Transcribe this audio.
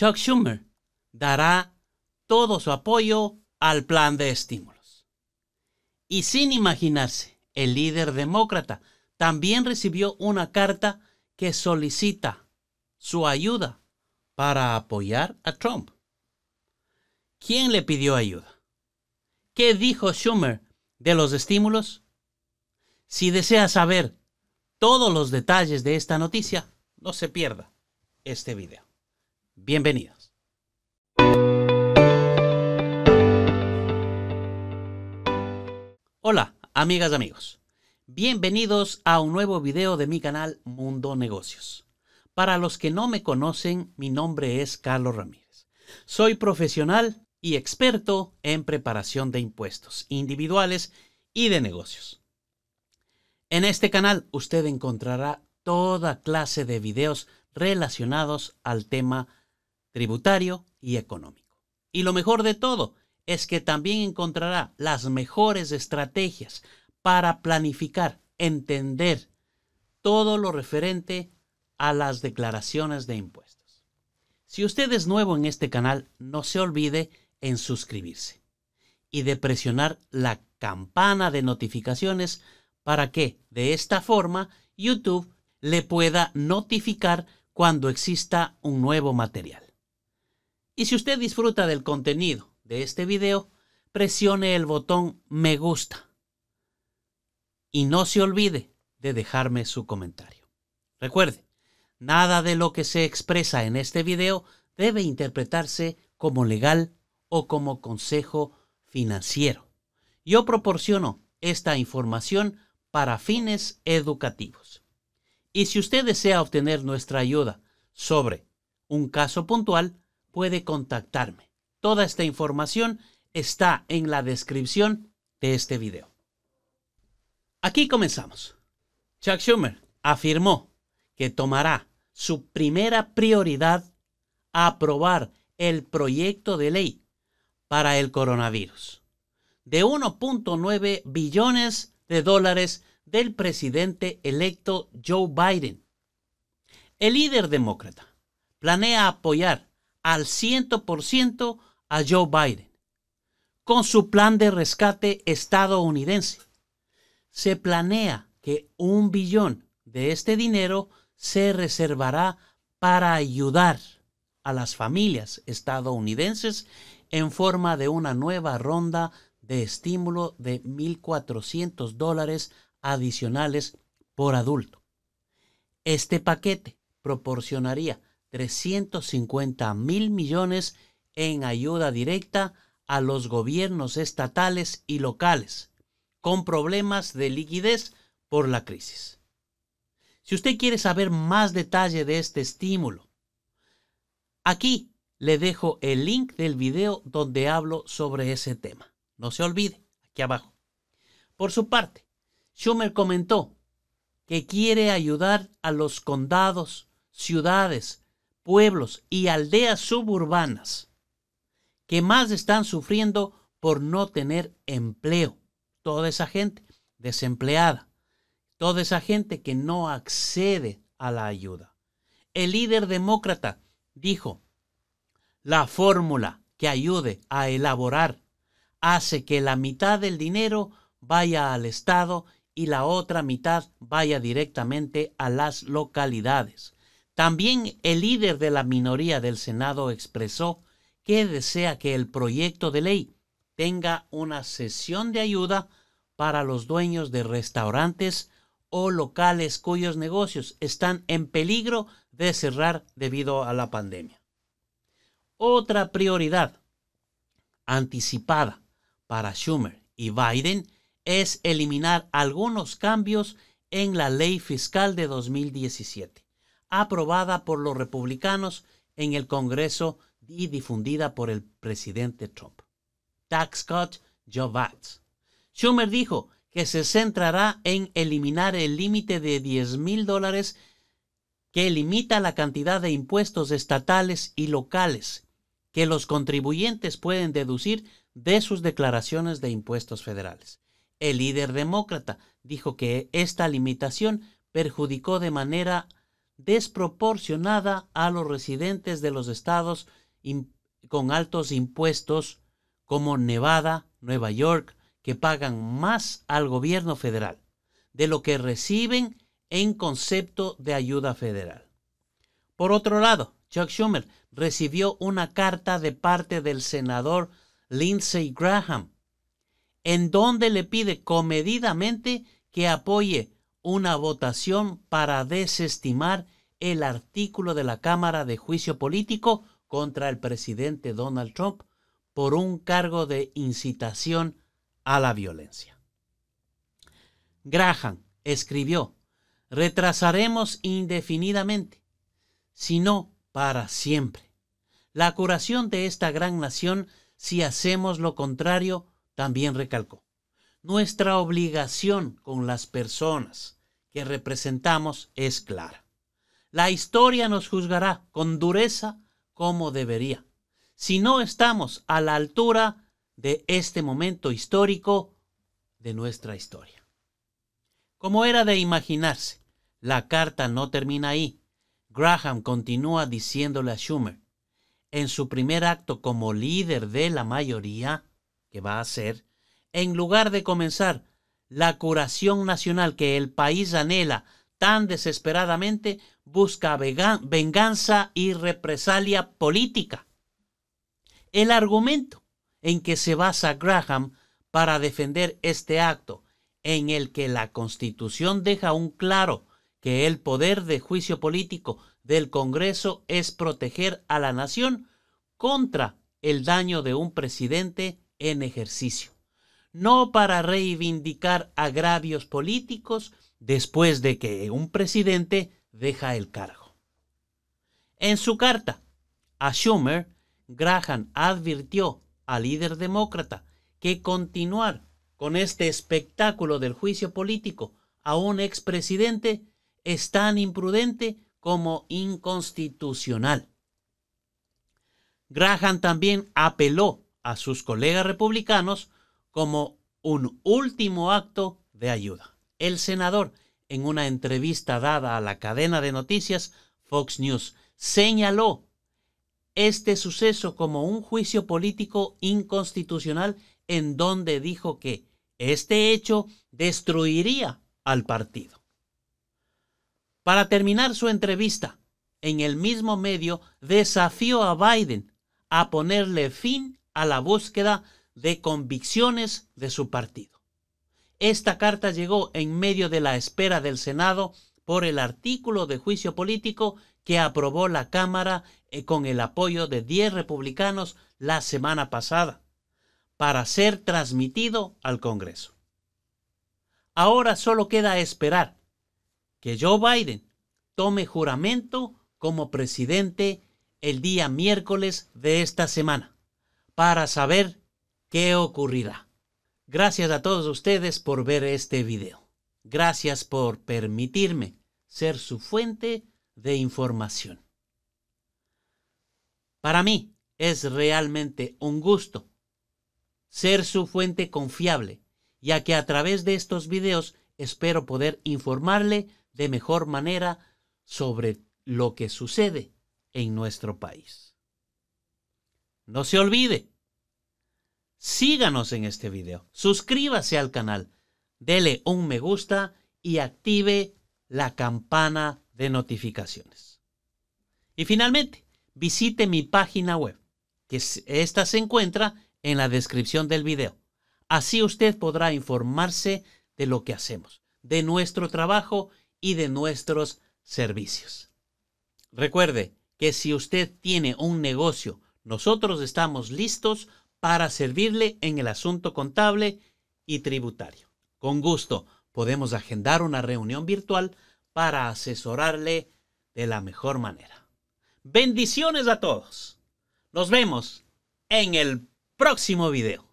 Chuck Schumer dará todo su apoyo al plan de estímulos. Y sin imaginarse, el líder demócrata también recibió una carta que solicita su ayuda para apoyar a Trump. ¿Quién le pidió ayuda? ¿Qué dijo Schumer de los estímulos? Si desea saber todos los detalles de esta noticia, no se pierda este video. Bienvenidos. Hola, amigas y amigos. Bienvenidos a un nuevo video de mi canal Mundo Negocios. Para los que no me conocen, mi nombre es Carlos Ramírez. Soy profesional y experto en preparación de impuestos individuales y de negocios. En este canal usted encontrará toda clase de videos relacionados al tema tributario y económico. Y lo mejor de todo es que también encontrará las mejores estrategias para planificar, entender todo lo referente a las declaraciones de impuestos. Si usted es nuevo en este canal, no se olvide en suscribirse y de presionar la campana de notificaciones para que de esta forma YouTube le pueda notificar cuando exista un nuevo material. Y si usted disfruta del contenido de este video, presione el botón me gusta. Y no se olvide de dejarme su comentario. Recuerde, nada de lo que se expresa en este video debe interpretarse como legal o como consejo financiero. Yo proporciono esta información para fines educativos. Y si usted desea obtener nuestra ayuda sobre un caso puntual, puede contactarme. Toda esta información está en la descripción de este video. Aquí comenzamos. Chuck Schumer afirmó que tomará su primera prioridad aprobar el proyecto de ley para el coronavirus de 1.9 billones de dólares del presidente electo Joe Biden. El líder demócrata planea apoyar al 100% a Joe Biden con su plan de rescate estadounidense. Se planea que un billón de este dinero se reservará para ayudar a las familias estadounidenses en forma de una nueva ronda de estímulo de 1.400 dólares adicionales por adulto. Este paquete proporcionaría 350 mil millones en ayuda directa a los gobiernos estatales y locales con problemas de liquidez por la crisis. Si usted quiere saber más detalle de este estímulo, aquí le dejo el link del video donde hablo sobre ese tema. No se olvide, aquí abajo. Por su parte, Schumer comentó que quiere ayudar a los condados, ciudades, pueblos y aldeas suburbanas que más están sufriendo por no tener empleo. Toda esa gente desempleada, toda esa gente que no accede a la ayuda. El líder demócrata dijo, la fórmula que ayude a elaborar hace que la mitad del dinero vaya al Estado y la otra mitad vaya directamente a las localidades. También el líder de la minoría del Senado expresó que desea que el proyecto de ley tenga una sesión de ayuda para los dueños de restaurantes o locales cuyos negocios están en peligro de cerrar debido a la pandemia. Otra prioridad anticipada para Schumer y Biden es eliminar algunos cambios en la ley fiscal de 2017 aprobada por los republicanos en el Congreso y difundida por el presidente Trump. Tax Cut Job Act. Schumer dijo que se centrará en eliminar el límite de 10 mil dólares que limita la cantidad de impuestos estatales y locales que los contribuyentes pueden deducir de sus declaraciones de impuestos federales. El líder demócrata dijo que esta limitación perjudicó de manera desproporcionada a los residentes de los estados con altos impuestos como Nevada, Nueva York, que pagan más al gobierno federal de lo que reciben en concepto de ayuda federal. Por otro lado, Chuck Schumer recibió una carta de parte del senador Lindsey Graham, en donde le pide comedidamente que apoye una votación para desestimar el artículo de la Cámara de Juicio Político contra el presidente Donald Trump por un cargo de incitación a la violencia. Graham escribió, retrasaremos indefinidamente, sino para siempre, la curación de esta gran nación si hacemos lo contrario, también recalcó. Nuestra obligación con las personas que representamos es clara. La historia nos juzgará con dureza como debería, si no estamos a la altura de este momento histórico de nuestra historia. Como era de imaginarse, la carta no termina ahí. Graham continúa diciéndole a Schumer, en su primer acto como líder de la mayoría, que va a ser en lugar de comenzar la curación nacional que el país anhela tan desesperadamente, busca venganza y represalia política. El argumento en que se basa Graham para defender este acto, en el que la Constitución deja un claro que el poder de juicio político del Congreso es proteger a la nación contra el daño de un presidente en ejercicio no para reivindicar agravios políticos después de que un presidente deja el cargo. En su carta a Schumer, Graham advirtió al líder demócrata que continuar con este espectáculo del juicio político a un expresidente es tan imprudente como inconstitucional. Graham también apeló a sus colegas republicanos como un último acto de ayuda. El senador, en una entrevista dada a la cadena de noticias Fox News, señaló este suceso como un juicio político inconstitucional en donde dijo que este hecho destruiría al partido. Para terminar su entrevista, en el mismo medio desafió a Biden a ponerle fin a la búsqueda de convicciones de su partido. Esta carta llegó en medio de la espera del Senado por el artículo de juicio político que aprobó la Cámara eh, con el apoyo de 10 republicanos la semana pasada, para ser transmitido al Congreso. Ahora solo queda esperar que Joe Biden tome juramento como presidente el día miércoles de esta semana, para saber qué ocurrirá. Gracias a todos ustedes por ver este video. Gracias por permitirme ser su fuente de información. Para mí es realmente un gusto ser su fuente confiable, ya que a través de estos videos espero poder informarle de mejor manera sobre lo que sucede en nuestro país. No se olvide, síganos en este video, suscríbase al canal, dele un me gusta y active la campana de notificaciones. Y finalmente, visite mi página web, que esta se encuentra en la descripción del video. Así usted podrá informarse de lo que hacemos, de nuestro trabajo y de nuestros servicios. Recuerde que si usted tiene un negocio, nosotros estamos listos para servirle en el asunto contable y tributario. Con gusto podemos agendar una reunión virtual para asesorarle de la mejor manera. Bendiciones a todos. Nos vemos en el próximo video.